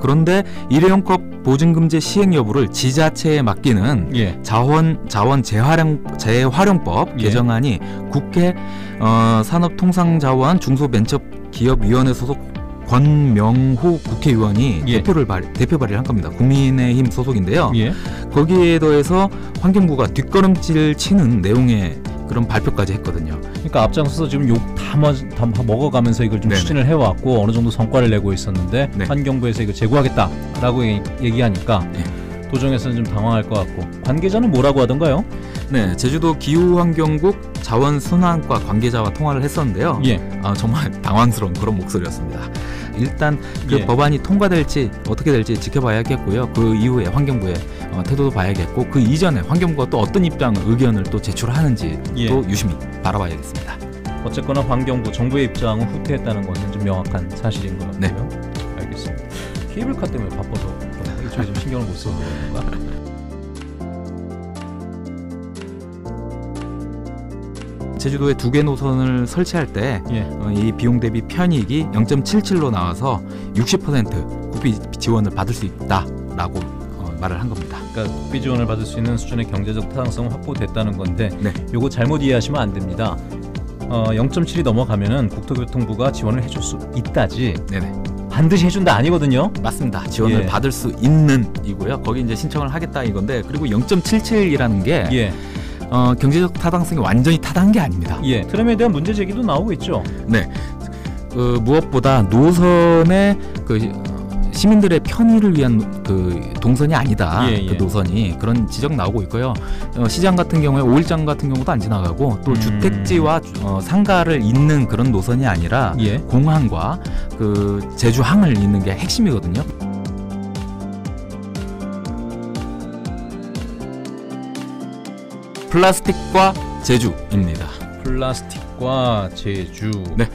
그런데 일회용컵 보증금제 시행 여부를 지자체에 맡기는 예. 자원 자원 재활용 재활용법 예. 개정안이 국회 어, 산업통상자원 중소벤처기업위원회 소속 권명호 국회의원이 예. 대표를 발, 대표 발의를 한 겁니다. 국민의힘 소속인데요. 예. 거기에 더해서 환경부가 뒷걸음질 치는 내용의 그런 발표까지 했거든요. 그러니까 앞장서서 지금 욕 다 먹어가면서 이걸 좀 네네. 추진을 해왔고 어느 정도 성과를 내고 있었는데 네. 환경부에서 이거 제고하겠다라고 얘기하니까 네. 도정에서는 좀 당황할 것 같고 관계자는 뭐라고 하던가요? 네, 제주도 기후환경국 자원순환과 관계자와 통화를 했었는데요. 예. 아, 정말 당황스러운 그런 목소리였습니다. 일단 그 예. 법안이 통과될지 어떻게 될지 지켜봐야겠고요. 그 이후에 환경부의 어, 태도도 봐야겠고 그 이전에 환경부가 또 어떤 입장 의견을 또 제출하는지 예. 또 유심히 바라봐야겠습니다. 어쨌거나 환경부 정부의 입장은 후퇴했다는 것은 좀 명확한 사실인 것 네. 같고요. 네. 알겠습니다. 케이블카 때문에 바빠서 그쪽에 좀 신경을 못 써. 제주도에 두 개 노선을 설치할 때이 예. 어, 비용 대비 편익이 0.77로 나와서 60% 국비 지원을 받을 수 있다라고 어, 말을 한 겁니다. 그러니까 국비 지원을 받을 수 있는 수준의 경제적 타당성 확보됐다는 건데 네. 요거 잘못 이해하시면 안 됩니다. 어, 0.7이 넘어가면은 국토교통부가 지원을 해줄 수 있다지. 네네. 반드시 해준다 아니거든요. 맞습니다. 지원을 예. 받을 수 있는 이고요. 거기 이제 신청을 하겠다 이건데 그리고 0.77이라는 게 예. 어, 경제적 타당성이 완전히 타당한 게 아닙니다. 예. 트럼에 대한 문제 제기도 나오고 있죠. 네. 그 무엇보다 노선의 그 시민들의 편의를 위한 그 동선이 아니다. 예, 그 예. 그 노선이 그런 지적 나오고 있고요. 어, 시장 같은 경우에 오일장 같은 경우도 안 지나가고 또 음. 주택지와 어, 상가를 잇는 그런 노선이 아니라 예. 공항과 그 제주항을 잇는 게 핵심이거든요. 플라스틱과 제주입니다. 플라스틱과 제주. 네.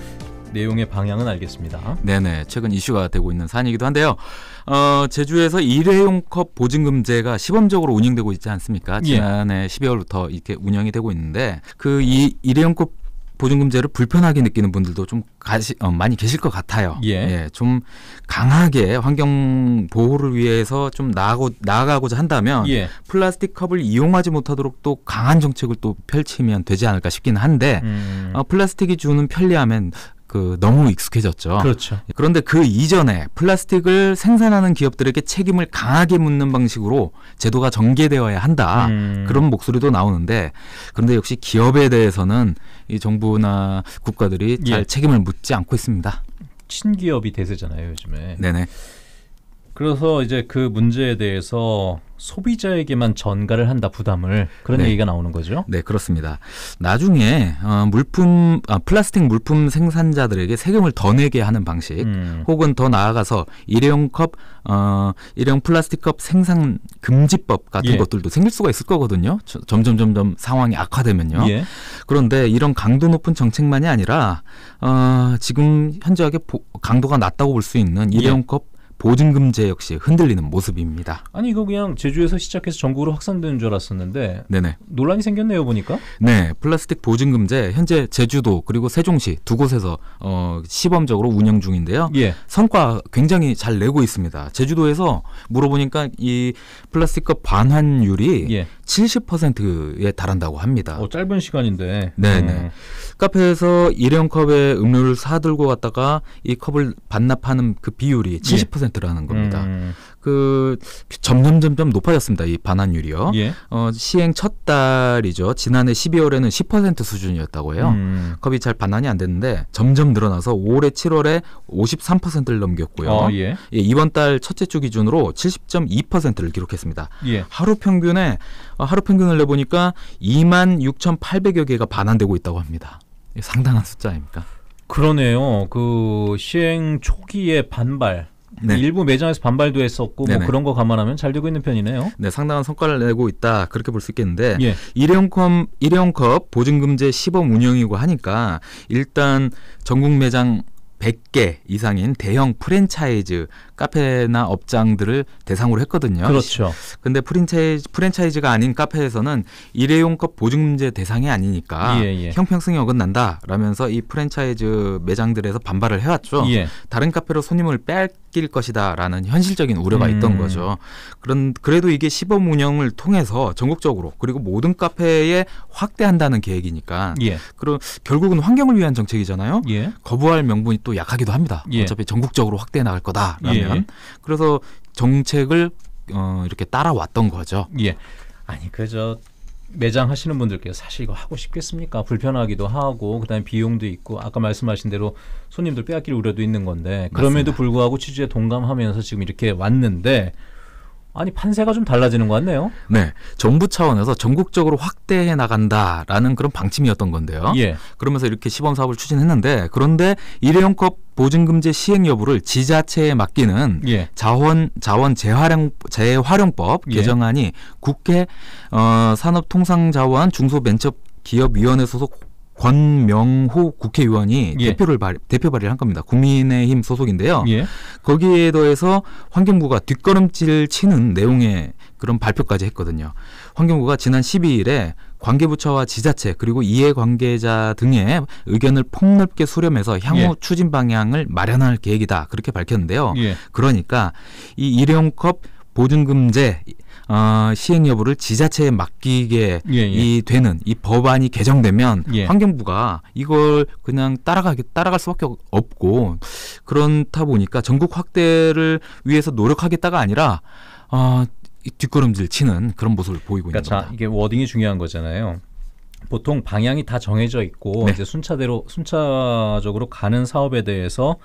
내용의 방향은 알겠습니다. 네네. 최근 이슈가 되고 있는 사안이기도 한데요. 어, 제주에서 일회용 컵 보증금제가 시범적으로 운영되고 있지 않습니까? 예. 지난해 예. 12월부터 이렇게 운영이 되고 있는데 그 이 일회용 컵 보증금제를 불편하게 느끼는 분들도 좀 가시, 어, 많이 계실 것 같아요. 예. 예. 좀 강하게 환경 보호를 위해서 좀 나아고, 나아가고자 한다면 예. 플라스틱 컵을 이용하지 못하도록 또 강한 정책을 또 펼치면 되지 않을까 싶기는 한데 음. 어, 플라스틱이 주는 편리함엔 그 너무 익숙해졌죠. 그렇죠. 그런데 그 이전에 플라스틱을 생산하는 기업들에게 책임을 강하게 묻는 방식으로 제도가 전개되어야 한다. 음. 그런 목소리도 나오는데 그런데 역시 기업에 대해서는 이 정부나 국가들이 잘 예. 책임을 묻지 않고 있습니다. 신기업이 대세잖아요, 요즘에. 네네. 그래서 이제 그 문제에 대해서 소비자에게만 전가를 한다 부담을 그런 네. 얘기가 나오는 거죠. 네 그렇습니다. 나중에 어, 물품 아, 플라스틱 물품 생산자들에게 세금을 더 내게 하는 방식, 음. 혹은 더 나아가서 일회용 컵, 어, 일회용 플라스틱 컵 생산 금지법 같은 예. 것들도 생길 수가 있을 거거든요. 저, 점점 점점 상황이 악화되면요. 예. 그런데 이런 강도 높은 정책만이 아니라 어, 지금 현저하게 보, 강도가 낮다고 볼 수 있는 일회용 예. 컵 보증금제 역시 흔들리는 모습입니다. 아니 이거 그냥 제주에서 시작해서 전국으로 확산되는 줄 알았었는데 네네. 논란이 생겼네요 보니까. 네, 플라스틱 보증금제 현재 제주도 그리고 세종시 두 곳에서 어, 시범적으로 운영 중인데요. 예. 성과 굉장히 잘 내고 있습니다. 제주도에서 물어보니까 이 플라스틱컵 반환율이 예. 70%에 달한다고 합니다. 어, 짧은 시간인데. 네네. 음. 카페에서 일회용 컵에 음료를 사들고 갔다가 이 컵을 반납하는 그 비율이 70% 예. 3%라는 겁니다. 음. 그 점점 점점 높아졌습니다. 이 반환율이요. 예. 어, 시행 첫 달이죠. 지난해 12월에는 10% 수준이었다고 해요. 음. 컵이 잘 반환이 안 됐는데 점점 늘어나서 올해 7월에 53%를 넘겼고요. 어, 예. 예, 이번 달 첫째 주 기준으로 70.2%를 기록했습니다. 예. 하루 평균에 어, 하루 평균을 내 보니까 2 6,800여 개가 반환되고 있다고 합니다. 예, 상당한 숫자 입니까 그러네요. 그 시행 초기의 반발 네. 그 일부 매장에서 반발도 했었고 뭐 그런 거 감안하면 잘 되고 있는 편이네요. 네, 상당한 성과를 내고 있다 그렇게 볼 수 있겠는데 예. 일회용컵 일회용컵 보증금제 시범 운영이고 하니까 일단 전국 매장 100개 이상인 대형 프랜차이즈 카페나 업장들을 대상으로 했거든요. 그렇죠. 근데 프랜차이즈, 프랜차이즈가 아닌 카페에서는 일회용 컵 보증 문제 대상이 아니니까 예, 예. 형평성이 어긋난다라면서 이 프랜차이즈 매장들에서 반발을 해왔죠. 예. 다른 카페로 손님을 뺏길 것이다라는 현실적인 우려가 음. 있던 거죠. 그런 그래도 이게 시범 운영을 통해서 전국적으로 그리고 모든 카페에 확대한다는 계획이니까 예. 그럼 결국은 환경을 위한 정책이잖아요. 예. 거부할 명분이 또 약하기도 합니다. 예. 어차피 전국적으로 확대해 나갈 거다라면서 대한. 예. 그래서 정책을 어, 이렇게 따라왔던 거죠. 예. 아니 그저 매장 하시는 분들께서 사실 이거 하고 싶겠습니까? 불편하기도 하고 그다음에 비용도 있고 아까 말씀하신 대로 손님들 빼앗길 우려도 있는 건데 그럼에도 맞습니다. 불구하고 취지에 동감하면서 지금 이렇게 왔는데 아니 판세가 좀 달라지는 것 같네요. 네, 정부 차원에서 전국적으로 확대해 나간다라는 그런 방침이었던 건데요. 예. 그러면서 이렇게 시범 사업을 추진했는데 그런데 일회용컵 보증금제 시행 여부를 지자체에 맡기는 예. 자원 자원 재활용 재활용법 예. 개정안이 국회 어, 산업통상자원 중소벤처 기업위원회 소속 권명호 국회의원이 예. 대표를 발, 대표 발의를 한 겁니다. 국민의힘 소속인데요. 예. 거기에 더해서 환경부가 뒷걸음질 치는 내용의 그런 발표까지 했거든요. 환경부가 지난 12일에 관계부처와 지자체 그리고 이해관계자 등의 의견을 폭넓게 수렴해서 향후 예. 추진 방향을 마련할 계획이다 그렇게 밝혔는데요. 예. 그러니까 이 일회용컵 보증금제 어, 시행 여부를 지자체에 맡기게 예, 예. 이 되는 이 법안이 개정되면 예. 환경부가 이걸 그냥 따라가게 따라갈 수밖에 없고 그렇다 보니까 전국 확대를 위해서 노력하겠다가 아니라 어, 뒷걸음질 치는 그런 모습을 보이고 그러니까 있는 거겁니 그렇죠. 이게 워딩이 중요한 거잖아요. 보통 방향이 다 정해져 있고 네. 이제 순차대로 순차적으로 가는 사업에 대해서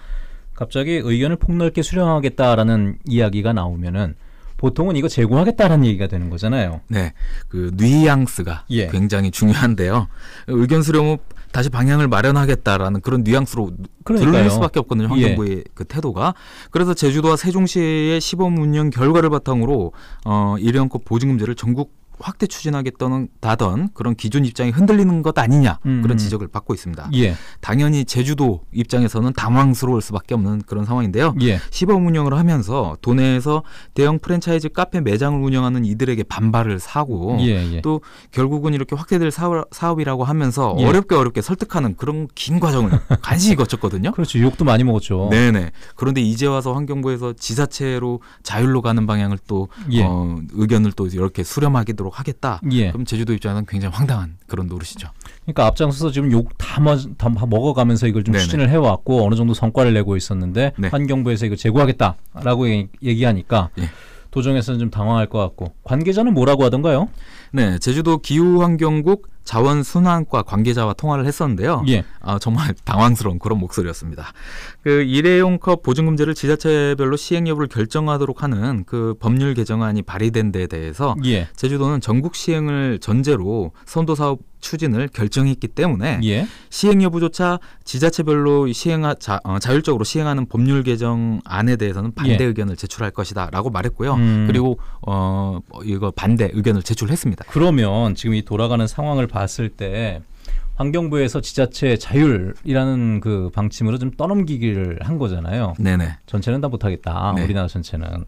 갑자기 의견을 폭넓게 수렴하겠다라는 이야기가 나오면은 보통은 이거 제공하겠다라는 얘기가 되는 거잖아요. 네, 그 뉘앙스가 예. 굉장히 중요한데요. 의견 수렴은 다시 방향을 마련하겠다라는 그런 뉘앙스로 들릴 수밖에 없거든요. 환경부의 예. 그 태도가. 그래서 제주도와 세종시의 시범 운영 결과를 바탕으로 어, 일회용 보증금제를 전국 확대 추진하겠다던 그런 기존 입장이 흔들리는 것 아니냐 음. 그런 음. 지적을 받고 있습니다. 예. 당연히 제주도 입장에서는 당황스러울 수밖에 없는 그런 상황인데요. 예. 시범 운영을 하면서 도내에서 대형 프랜차이즈 카페 매장을 운영하는 이들에게 반발을 사고 예예. 예. 또 결국은 이렇게 확대될 사업, 이라고 하면서 예. 어렵게 어렵게 설득하는 그런 긴 과정을 간신히 거쳤거든요. 그렇죠. 욕도 많이 먹었죠. 네네. 그런데 이제 와서 환경부에서 지자체로 자율로 가는 방향을 또 예. 어, 의견을 또 이렇게 수렴하기도 되도록 하겠다. 예. 그럼 제주도 입장에서는 굉장히 황당한 그런 노릇이죠. 그러니까 앞장서서 지금 욕다 다 먹어가면서 이걸 좀 네네. 추진을 해왔고 어느 정도 성과를 내고 있었는데 네. 환경부에서 이거 제고하겠다라고 얘기하니까 예. 도정에서는 좀 당황할 것 같고 관계자는 뭐라고 하던가요? 네, 제주도 기후환경국 자원순환과 관계자와 통화를 했었는데요. 예. 아, 정말 당황스러운 그런 목소리였습니다. 그 일회용 컵 보증금제를 지자체별로 시행 여부를 결정하도록 하는 그 법률 개정안이 발의된 데에 대해서 예. 제주도는 전국 시행을 전제로 선도 사업 추진을 결정했기 때문에 예. 시행 여부조차 지자체별로 시행 자, 어, 자율적으로 시행하는 법률 개정안에 대해서는 반대 예. 의견을 제출할 것이다라고 말했고요. 음. 그리고 어 이거 반대 의견을 제출했습니다. 그러면 지금 이 돌아가는 상황을 봤을 때 환경부에서 지자체 자율이라는 그 방침으로 좀 떠넘기기를 한 거잖아요. 네네. 전체는 다 못하겠다. 네. 우리나라 전체는.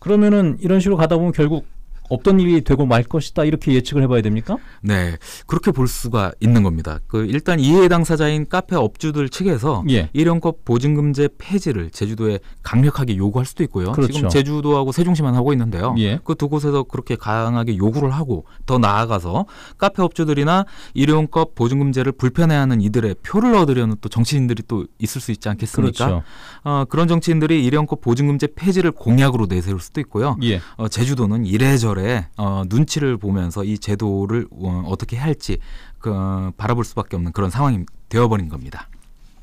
그러면은 이런 식으로 가다 보면 결국 없던 일이 되고 말 것이다 이렇게 예측을 해봐야 됩니까? 네, 그렇게 볼 수가 있는 겁니다. 그 일단 이해 당사자인 카페 업주들 측에서 예. 일용급 보증금제 폐지를 제주도에 강력하게 요구할 수도 있고요. 그렇죠. 지금 제주도하고 세종시만 하고 있는데요. 예. 그두 곳에서 그렇게 강하게 요구를 하고 더 나아가서 카페 업주들이나 일용급 보증금제를 불편해하는 이들의 표를 얻으려는 또 정치인들이 또 있을 수 있지 않겠습니까? 그렇죠. 어, 그런 정치인들이 일용급 보증금제 폐지를 공약으로 내세울 수도 있고요. 예. 어, 제주도는 이래저래 재벌의 어, 눈치를 보면서 이 제도를 어, 어떻게 할지 그, 어, 바라볼 수밖에 없는 그런 상황이 되어버린 겁니다.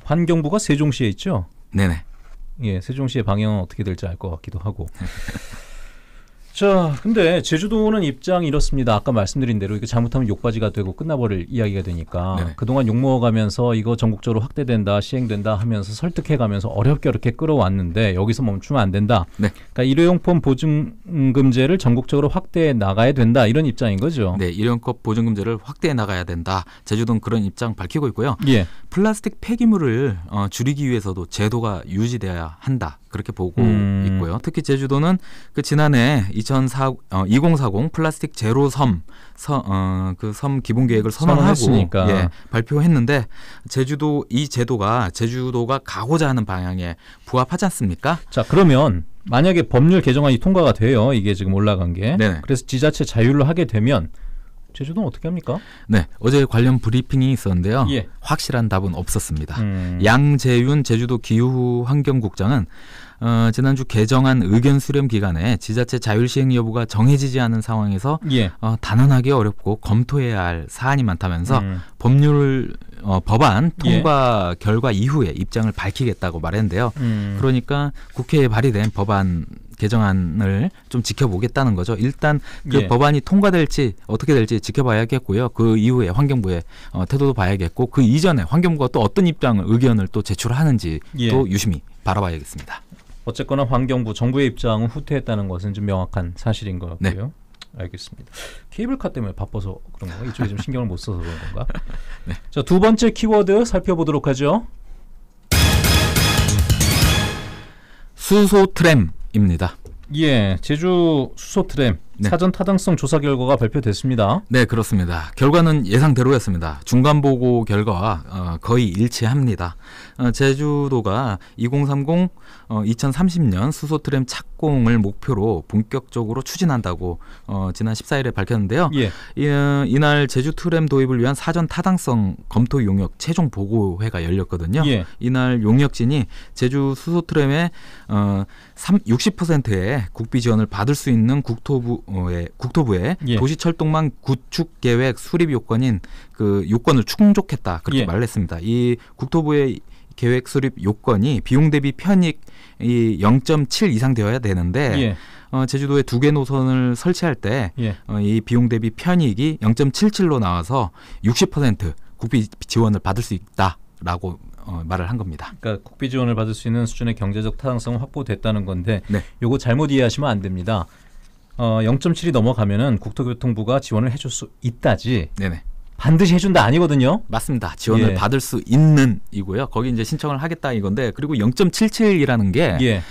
환경부가 세종시에 있죠? 네네. 예, 세종시의 방향은 어떻게 될지 알 것 같기도 하고. 자, 근데 제주도는 입장이 이렇습니다. 아까 말씀드린 대로 이거 잘못하면 욕받이가 되고 끝나버릴 이야기가 되니까 네네. 그동안 욕 먹어가면서 이거 전국적으로 확대된다, 시행된다 하면서 설득해가면서 어렵게 이렇게 끌어왔는데 여기서 멈추면 안 된다. 네. 그러니까 일회용품 보증금제를 전국적으로 확대해 나가야 된다 이런 입장인 거죠. 네, 일회용품 보증금제를 확대해 나가야 된다. 제주도는 그런 입장 밝히고 있고요. 예. 플라스틱 폐기물을 어, 줄이기 위해서도 제도가 유지돼야 한다. 그렇게 보고 음. 있고요. 특히 제주도는 그 지난해 2 0 0 어, 2040 플라스틱 제로 섬, 어, 그 섬 기본 계획을 선언하고 예, 발표했는데 제주도 이 제도가 제주도가 가고자 하는 방향에 부합하지 않습니까? 자, 그러면 만약에 법률 개정안이 통과가 돼요. 이게 지금 올라간 게. 네네. 그래서 지자체 자율로 하게 되면 제주도는 어떻게 합니까? 네, 어제 관련 브리핑이 있었는데요. 예. 확실한 답은 없었습니다. 음. 양재윤 제주도 기후환경국장은 어, 지난주 개정안 의견 수렴 기간에 지자체 자율 시행 여부가 정해지지 않은 상황에서 예. 어, 단언하기 어렵고 검토해야 할 사안이 많다면서 음. 법률 어, 법안 예. 통과 예. 결과 이후에 입장을 밝히겠다고 말했는데요. 음. 그러니까 국회에 발의된 법안 개정안을 좀 지켜보겠다는 거죠. 일단 그 예. 법안이 통과될지 어떻게 될지 지켜봐야겠고요. 그 이후에 환경부의 어, 태도도 봐야겠고 그 이전에 환경부가 또 어떤 입장을 의견을 또 제출하는지 예. 유심히 바라봐야겠습니다. 어쨌거나 환경부 정부의 입장은 후퇴했다는 것은 좀 명확한 사실인 것 네. 같고요. 네. 알겠습니다. 케이블카 때문에 바빠서 그런 건가? 이쪽에 좀 신경을 못 써서 그런 건가? 네. 자, 두 번째 키워드 살펴보도록 하죠. 수소 트램입니다. 예, 제주 수소 트램 네. 사전 타당성 조사 결과가 발표됐습니다. 네, 그렇습니다. 결과는 예상대로였습니다. 중간 보고 결과와 어, 거의 일치합니다. 어, 제주도가 2030 어, 2030년 수소 트램 착공을 목표로 본격적으로 추진한다고 어, 지난 14일에 밝혔는데요. 예. 이, 어, 날 제주 트램 도입을 위한 사전 타당성 검토 용역 최종 보고회가 열렸거든요. 예. 이날 용역진이 제주 수소 트램의 어, 60%의 국비 지원을 받을 수 있는 국토부의 어, 예, 국토부의 예. 도시 철도망 구축 계획 수립 요건인 그 요건을 충족했다 그렇게 예. 말했습니다. 이 국토부의 계획 수립 요건이 비용 대비 편익 이0.7 이상 되어야 되는데 예. 어, 제주도에 두 개 노선을 설치할 때이 예. 어, 비용 대비 편익이 0.77로 나와서 60% 국비 지원을 받을 수 있다라고 어, 말을 한 겁니다. 그러니까 국비 지원을 받을 수 있는 수준의 경제적 타당성 확보됐다는 건데 네. 요거 잘못 이해하시면 안 됩니다. 어, 0.7이 넘어가면은 국토교통부가 지원을 해줄 수 있다지. 네네. 반드시 해준다 아니거든요. 맞습니다. 지원을 예. 받을 수 있는이고요. 거기 이제 신청을 하겠다 이건데 그리고 0.77이라는 게 예.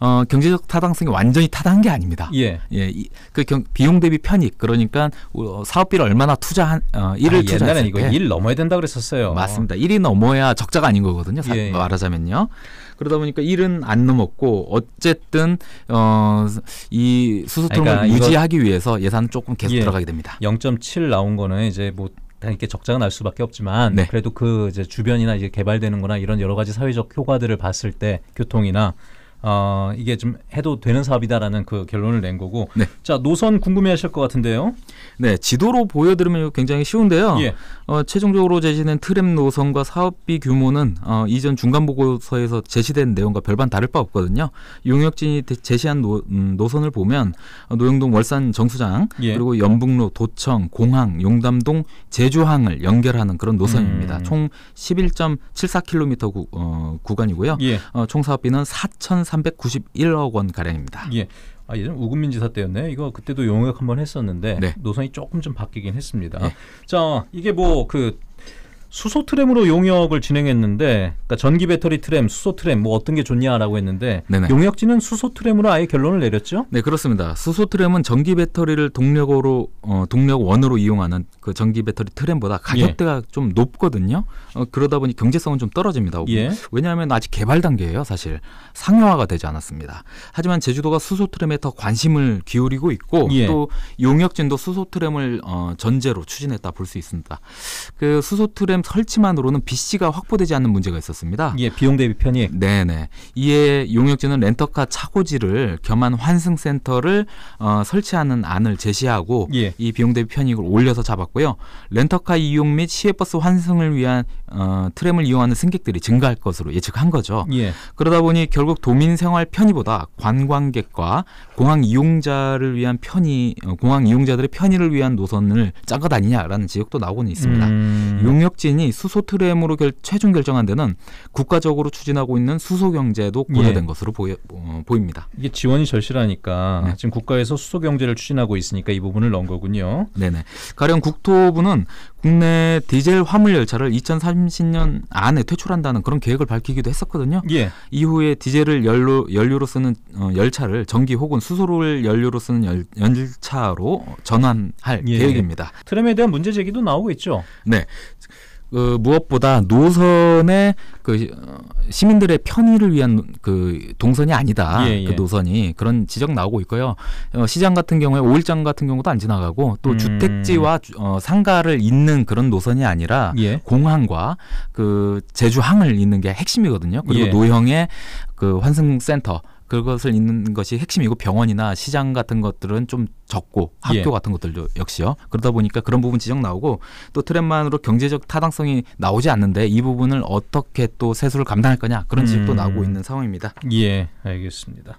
어, 경제적 타당성이 완전히 타당한 게 아닙니다. 예. 예. 이, 그 경, 비용 대비 편익 그러니까 어, 사업비를 얼마나 투자한 어, 일을 아, 투자했을 옛날에 이거 일 넘어야 된다 그랬었어요. 맞습니다. 일이 넘어야 적자가 아닌 거거든요. 사, 예. 예. 뭐 말하자면요. 그러다 보니까 일은 안 넘었고 어쨌든 어, 이 수수 통을 그러니까 유지하기 위해서 예산은 조금 계속 예. 들어가게 됩니다. 0.7 나온 거는 이제 뭐 이렇게 적자가 날 수밖에 없지만 네. 그래도 그 이제 주변이나 이제 개발되는거나 이런 여러 가지 사회적 효과들을 봤을 때 교통이나 어, 이게 좀 해도 되는 사업이다라는 그 결론을 낸 거고. 네. 자 노선 궁금해하실 것 같은데요. 네, 지도로 보여드리면 굉장히 쉬운데요. 예. 어, 최종적으로 제시된 트램 노선과 사업비 규모는 어, 이전 중간 보고서에서 제시된 내용과 별반 다를 바 없거든요. 용역진이 제시한 노, 음, 노선을 보면 어, 노영동 월산 정수장 예. 그리고 연북로 도청 공항 용담동 제주항을 연결하는 그런 노선입니다. 음. 총 11.74km 구, 어, 구간이고요. 예. 어, 총 사업비는 4,300. 391억 원 가량입니다. 예. 아, 예전 우금민 지사 때였네. 이거 그때도 용역 한 번 했었는데 네. 노선이 조금 좀 바뀌긴 했습니다. 네. 자, 이게 뭐그 수소 트램으로 용역을 진행했는데 그러니까 전기 배터리 트램, 수소 트램 뭐 어떤 게 좋냐라고 했는데 네네. 용역지는 수소 트램으로 아예 결론을 내렸죠? 네 그렇습니다. 수소 트램은 전기 배터리를 동력으로 어, 동력원으로 이용하는 그 전기 배터리 트램보다 가격대가 예. 좀 높거든요. 어, 그러다 보니 경제성은 좀 떨어집니다. 예. 왜냐하면 아직 개발 단계예요, 사실 상용화가 되지 않았습니다. 하지만 제주도가 수소 트램에 더 관심을 기울이고 있고 예. 또 용역진도 수소 트램을 어, 전제로 추진했다 볼 수 있습니다. 그 수소 트램 설치만으로는 BC가 확보되지 않는 문제가 있었습니다. 예, 비용 대비 편익. 네, 네. 이에 용역지는 렌터카 차고지를 겸한 환승센터를 어, 설치하는 안을 제시하고 예. 이 비용 대비 편익을 올려서 잡았고요. 렌터카 이용 및 시외버스 환승을 위한 어, 트램을 이용하는 승객들이 증가할 것으로 예측한 거죠. 예. 그러다 보니 결국 도민 생활 편의보다 관광객과 공항 이용자를 위한 편의, 어, 공항 이용자들의 편의를 위한 노선을 짠것 아니냐라는 지적도 나오고는 있습니다. 음... 용역지 촉진이 수소 트램으로 결, 최종 결정한 데는 국가적으로 추진하고 있는 수소 경제도 고려된 예. 것으로 보여, 어, 보입니다. 이게 지원이 절실하니까 네. 지금 국가에서 수소 경제를 추진하고 있으니까 이 부분을 넣은 거군요. 네네. 가령 국토부는 국내 디젤 화물 열차를 2030년 안에 퇴출한다는 그런 계획을 밝히기도 했었거든요. 예. 이후에 디젤을 연료, 연료로 쓰는 어, 열차를 전기 혹은 수소를 연료로 쓰는 열, 열차로 전환할 예. 계획입니다. 트램에 대한 문제 제기도 나오고 있죠. 네. 그 무엇보다 노선의 그 어, 시민들의 편의를 위한 그 동선이 아니다. 예, 예. 그 노선이 그런 지적 나오고 있고요. 어, 시장 같은 경우에 오일장 같은 경우도 안 지나가고 또 음. 주택지와 주, 어, 상가를 잇는 그런 노선이 아니라 예. 공항과 그 제주항을 잇는 게 핵심이거든요. 그리고 예. 노형의 그 환승센터 그것을 있는 것이 핵심이고 병원이나 시장 같은 것들은 좀 적고 학교 예. 같은 것들도 역시요. 그러다 보니까 그런 부분 지적 나오고 또 트렌만으로 경제적 타당성이 나오지 않는데 이 부분을 어떻게 또 세수를 감당할 거냐 그런 지적도 음. 나오고 있는 상황입니다. 예, 알겠습니다.